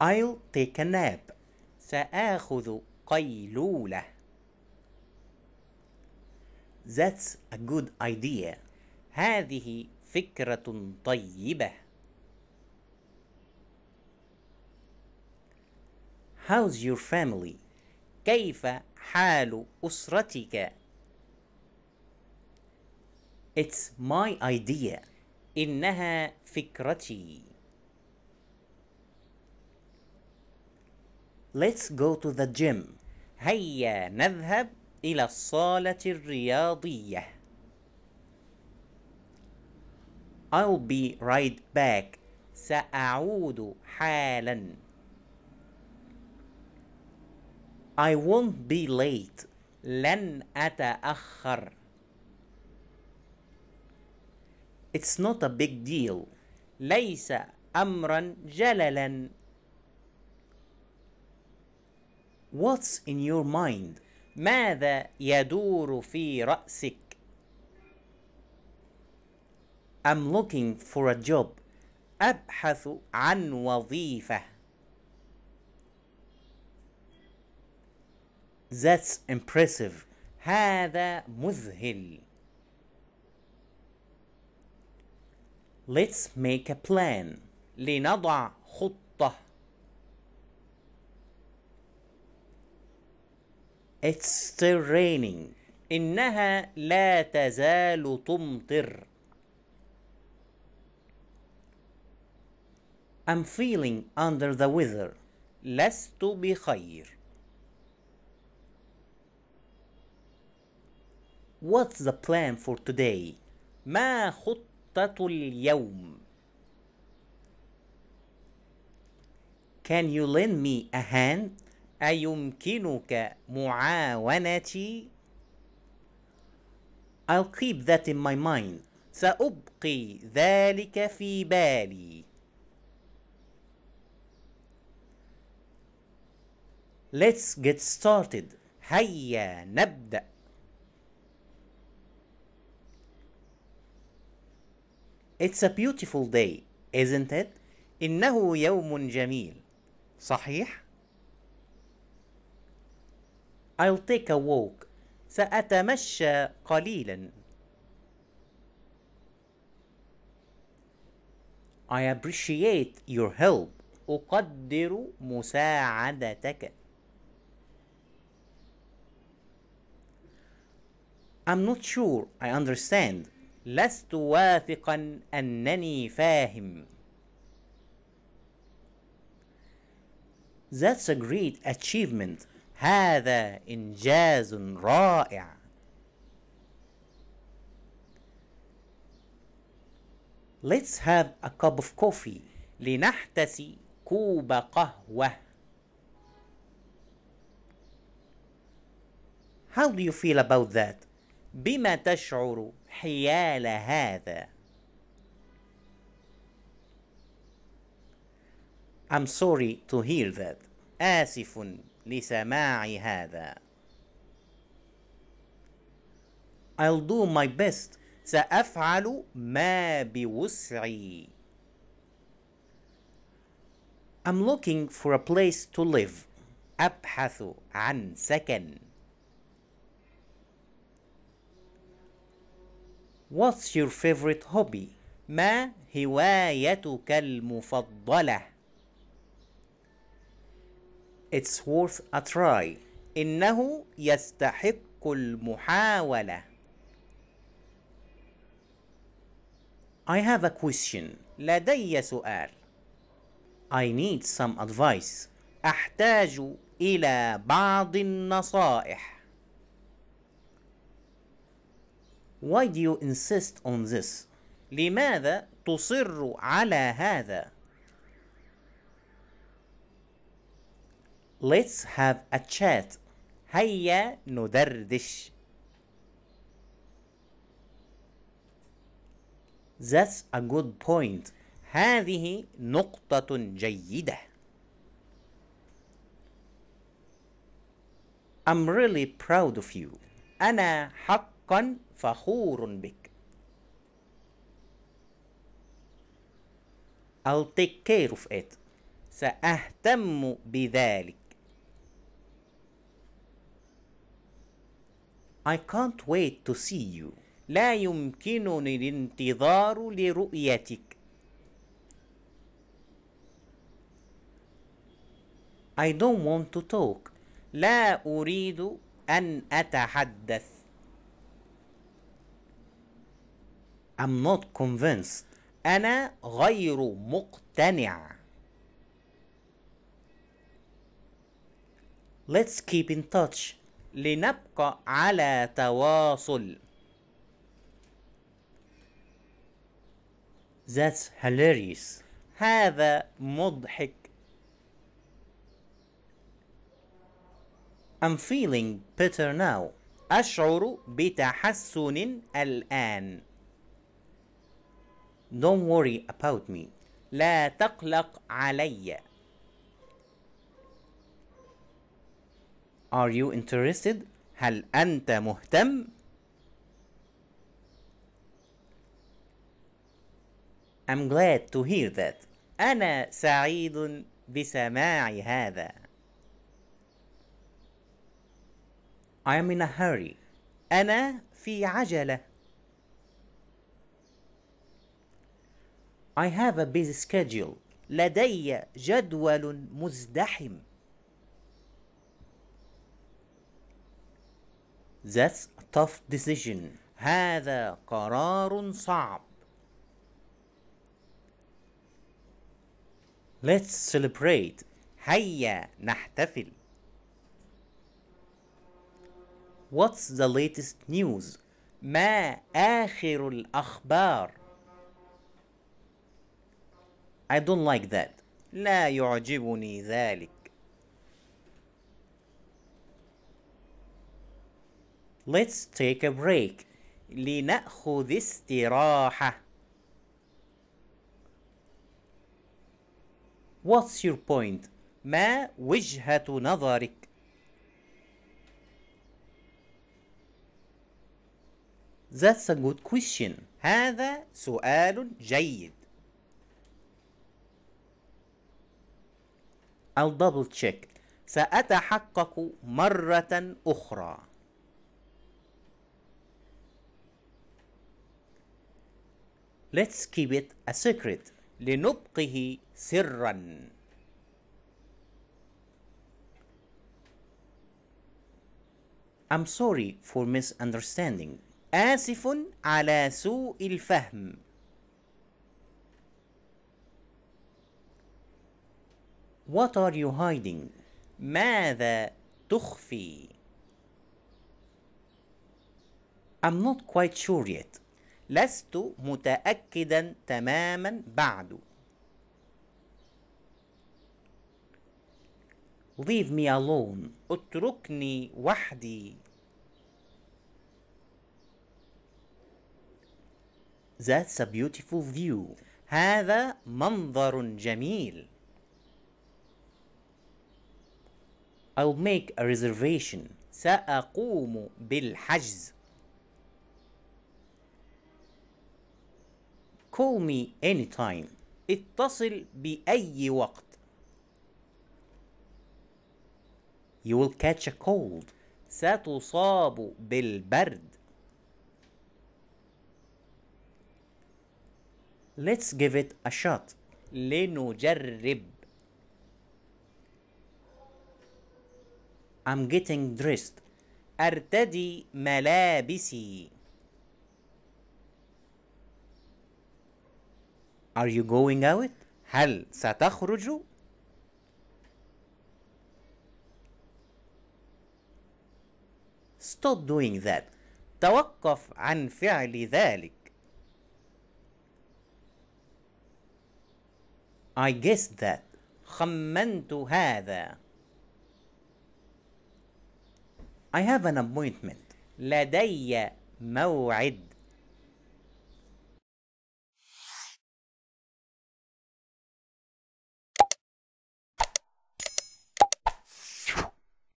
I'll take a nap سآخذ قيلولة That's a good idea هذه فكرة طيبة How's your family? كيف حال أسرتك؟ It's my idea. إنها فكرتي. Let's go to the gym. هيا نذهب إلى الصالة الرياضية. I'll be right back. سأعود حالا. I won't be late. لن أتأخر. It's not a big deal. ليس أمرا جللا. What's in your mind? ماذا يدور في رأسك? I'm looking for a job. أبحث عن وظيفة. That's impressive. هذا مذهل. Let's make a plan. لنضع خطة. It's still raining إنها لا تزال تمطر I'm feeling under the weather لست بخير What's the plan for today? ما خطة اليوم؟ Can you lend me a hand? أيمكنك معاونتي؟ I'll keep that in my mind. سأبقي ذلك في بالي. Let's get started. هيا نبدأ. It's a beautiful day, isn't it? إنه يوم جميل. صحيح؟ I'll take a walk. سأتمشى قليلا. I appreciate your help. أقدر مساعدتك. I'm not sure I understand. لست واثقا أنني فاهم. That's a great achievement. هذا إنجاز رائع Let's have a cup of coffee لنحتسي كوب قهوة How do you feel about that? بما تشعر حيال هذا؟ I'm sorry to hear that. آسف لسماع هذا I'll do my best سأفعل ما بوسعي I'm looking for a place to live أبحث عن سكن What's your favorite hobby؟ ما هوايتك المفضلة؟ It's worth a try إنه يستحق المحاولة I have a question لدي سؤال I need some advice أحتاج إلى بعض النصائح Why do you insist on this؟ لماذا تصر على هذا؟ Let's have a chat هيا ندردش That's a good point هذه نقطة جيدة I'm really proud of you أنا حقا فخور بك I'll take care of it سأهتم بذلك I can't wait to see you لا يمكنني الانتظار لرؤيتك I don't want to talk لا أريد أن أتحدث I'm not convinced أنا غير مقتنع Let's keep in touch لنبقى على تواصل That's hilarious هذا مضحك I'm feeling better now أشعر بتحسن الآن Don't worry about me لا تقلق عليّ Are you interested هل أنت مهتم I'm glad to hear that أنا سعيد بسماع هذا I am in a hurry أنا في عجلة I have a busy schedule لدي جدول مزدحم That's a tough decision. هذا قرار صعب. Let's celebrate. هيا نحتفل. What's the latest news? ما آخر الأخبار؟ I don't like that. لا يعجبني ذلك. Let's take a break لنأخذ استراحة What's your point? ما وجهة نظرك؟ That's a good question. هذا سؤال جيد. I'll double check. سأتحقق مرة أخرى. let's keep it a secret لنبقه سرا I'm sorry for misunderstanding آسف على سوء الفهم What are you hiding? ماذا تخفي؟ I'm not quite sure yet لست متأكدا تماما بعد Leave me alone اتركني وحدي That's a beautiful view هذا منظر جميل I'll make a reservation سأقوم بالحجز call me anytime اتصل بأي وقت you will catch a cold ستصاب بالبرد let's give it a shot لنجرب I'm getting dressed أرتدي ملابسي Are you going out؟ هل ستخرج؟ Stop doing that. توقف عن فعل ذلك. I guessed that. خمنت هذا. I have an appointment. لدي موعد.